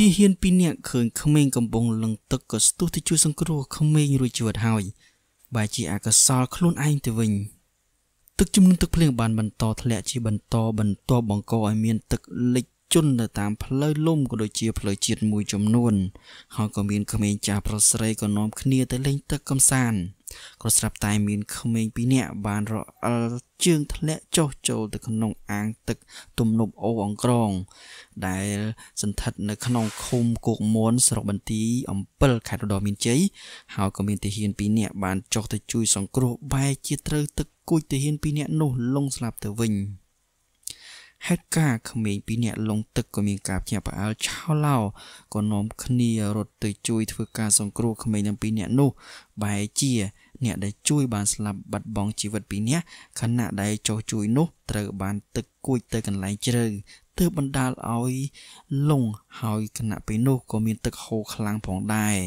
ទាហានពីរនាក់ឃើញក្មេងកំពុងលឹងទឹកក៏ស្ទុះទៅជួយសង្គ្រោះក្មេងរួចជីវិតហើយបែជាអកុសលខ្លួនឯងទៅវិញ ទឹកជំនន់ទឹកភ្លៀងបានបន្តធ្លាក់ជាបន្តបន្តបង្កឲ្យមានទឹកលិចជន់នៅតាមផ្លូវលំក៏ដូចជាផ្លូវជាតិមួយចំនួនហើយក៏មានក្មេងចាស់ប្រុសស្រីក៏នាំគ្នាទៅលេងទឹកកំសាន្តក៏ស្រាប់តែមានក្មេងពីរនាក់បានរអិលជើងធ្លាក់ចុះចូលទៅក្នុងអាងទឹកទំនប់អូអង្ក្រង ដែលសន្តិដ្ឋនៅក្នុងឃុំគោកមួនស្រុកបន្ទាយអំពិលខេត្តរតនមានជ័យហើយក៏មានទាហានពីរនាក់បានចុះទៅជួយសង្គ្រោះបែជាត្រូវទឹកគួចទាហានពីរនាក់នោះលងស្លាប់ទៅវិញ។ហេតុការក្មេងពីរនាក់លងទឹកក៏មានការភ្ញាក់ផ្អើលឆោឡោក៏នាំគ្នារត់ទៅជួយធ្វើការសង្គ្រោះក្មេងទាំងពីរនាក់នោះបែជា អ្នកដែលជួយបានស្លាប់បាត់បង់ជីវិតពីរនាក់ខណៈដែលចោះជួយនោះ ត្រូវបានទឹកគួចទៅកន្លែងជ្រៅទើបបណ្ដាលឲ្យ លងហើយគណៈពេលនោះក៏មានទឹកហូរខ្លាំងផងដែរ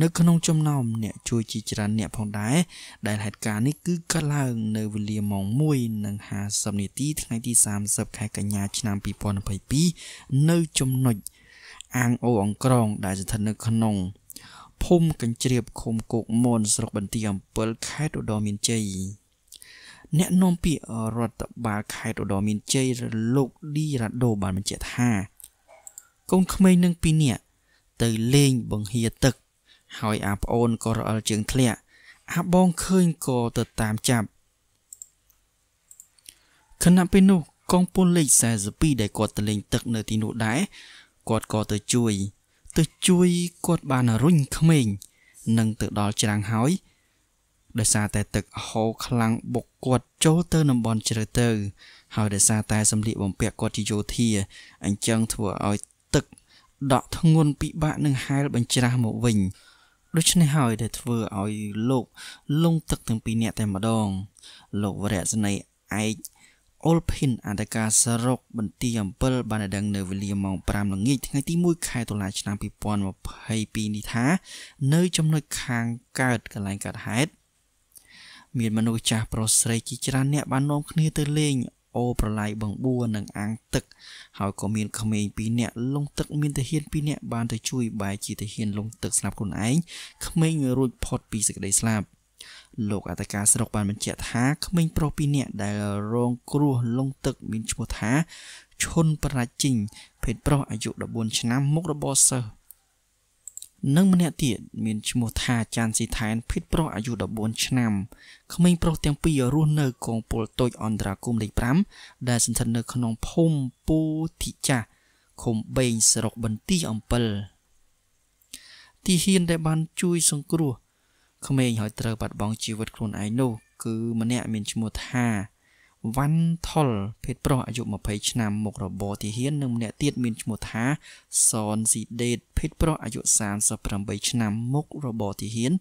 នៅក្នុងចំណោមអ្នកជួយជាច្រើនអ្នកផងដែរដែលហេតុការណ៍នេះគឺកើតឡើងនៅវេលាម៉ោង1:50នាទីថ្ងៃទី30ខែកញ្ញាឆ្នាំ2022នៅចំណុចអាងអូអង្ក្រងដែលស្ថិតនៅក្នុងភូមិកញ្ជ្រាបឃុំគោកមនស្រុកបន្ទាយអំពិលខេត្តឧត្តរមានជ័យអ្នកនាំពាក្យរដ្ឋបាលខេត្តឧត្តរមានជ័យលោកឌីរ៉ាដូបានបញ្ជាក់ថាកូនក្មេងនឹងពីរនាក់ទៅលេងបង្ហៀទឹកហើយអាប្អូនក៏រអិលជើងធ្លាក់អាបងឃើញក៏ទៅតាមចាប់ខណៈពេលនោះកងពលលេខ42ដែលគាត់ទៅលេងទឹកនៅទីនោះដែរគាត់ក៏ទៅជួយ ទៅជួយគាត់បានរុញក្មេងនឹងទៅដល់ច្រាំងហើយដោយសារតែទឹកហូរខ្លាំងបុកគាត់ចូលទៅតំបន់ជ្រៅទៅហើយដោយសារតែសម្លៀកបំពាក់គាត់ជាយោធាអញ្ចឹងធ្វើឲ្យ ទឹក ដក់ធ្ងន់ពិបាកនឹងហែលបញ្ច្រាស់មកវិញដូច្នេះហើយដែលធ្វើឲ្យលោកលងទឹកទាំងពីរនាក់តែម្ដងលោកវរៈសនីឯកអូលភីនអន្តការសរុបបន្ទាយអំពិលបានដឹងនៅវេលាម៉ោង5ល្ងាចថ្ងៃទី1ខែតុលាឆ្នាំ2022នេះថា នៅចំណុចខាងកើតកន្លែងកើតហេតុមានមនុស្សចាស់ប្រុសស្រីជាច្រើនអ្នកបាននាំគ្នាទៅលេងអូប្រឡាយបឹងបួរនិងអាងទឹកហើយក៏មានក្មេង2នាក់លងទឹកមានទាហាន2នាក់បានទៅជួយបែរជាទាហានលងទឹកស្លាប់ខ្លួនឯងក្មេងរួចផុតពីសេចក្តីស្លាប់លោកអតកាស្រុកបានបញ្ជាក់ថាក្មេងប្រុស2នាក់ដែលរងគ្រោះលងទឹកមានឈ្មោះថាឈុនប្រាជីងភេទប្រុសអាយុ14ឆ្នាំមុខរបរសិស្សនិងម្នាក់ទៀតមានឈ្មោះថាចាន់ស៊ីថែនភិតប្រុសអាយុ14ឆ្នាំក្មេងប្រុសទាំងពីររស់នៅកងពលតូចអន្តរាគមលេខ5ដែលសន្តិដ្ឋនៅក្នុងភូមិពូធិចាឃុំបេងស្រុកបន្ទាយអំពិលទីហ៊ានដែលបានជួយសង្គ្រោះ ក្មេងហើយត្រូវបាត់បង់ជីវិតខ្លួនឯងនោះគឺម្នាក់មានឈ្មោះថាវ៉ាន់ថុលភេទប្រុសអាយុ20ឆ្នាំមុខរបរទាហាននិងម្នាក់ទៀតមានឈ្មោះថាសនស៊ីដេតភេទប្រុសអាយុ38ឆ្នាំមុខរបរទាហាន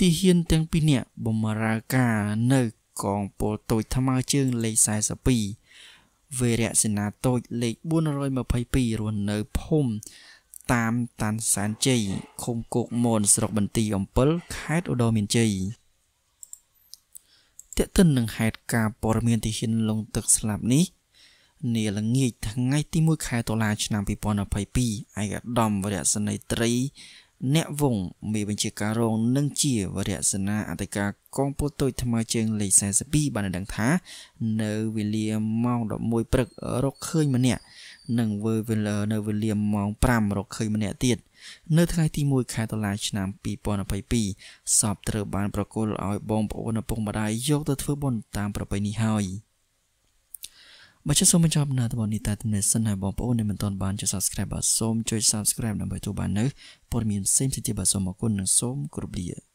ទាហានទាំងពីរនាក់បម្រើការនៅកងពលតូចថ្មើរជើងលេខ42វេរៈសេនាតូចលេខ422រស់នៅភូមិតាមតាន់សានជ័យឃុំគោកមនស្រុកបន្ទាយអំពិលខេត្តឧត្តរមានជ័យតេតិននឹងហេតុការព័ត៌មានទីហ៊ានលងទឹកស្លាប់នេះនាល្ងាចថ្ងៃទី1ខែតុលាឆ្នាំ2022ឯកឧត្តមវរៈសេនីត្រីអ្នកវងមេបញ្ជាការរងនិងជាវរៈសេនាអធិការកងពលទុយថ្មើរជើងលេខ42បានដឹងថានៅវេលាម៉ោង11ព្រឹករកឃើញម្នាក់និងនៅវេលាម៉ោង5រកឃើញម្នាក់ទៀត។នៅថ្ងៃទី1ខែតុលាឆ្នាំ2022សពត្រូវបាន ប្រគល់ឲ្យបងប្អូនឪពុកម្ដាយយកទៅធ្វើបុណ្យតាមប្រពៃណីហើយបាទសូមបញ្ចប់នៅថ្ងៃនេះតែទំនេរសិនហើយបងប្អូនដែលមិនទាន់បានចុច Subscribe បាទសូមចុច Subscribe ដើម្បីទទួលបាននៅព័ត៌មានផ្សេងៗទៀតបាទសូមអរគុណនិងសូមគោរពលា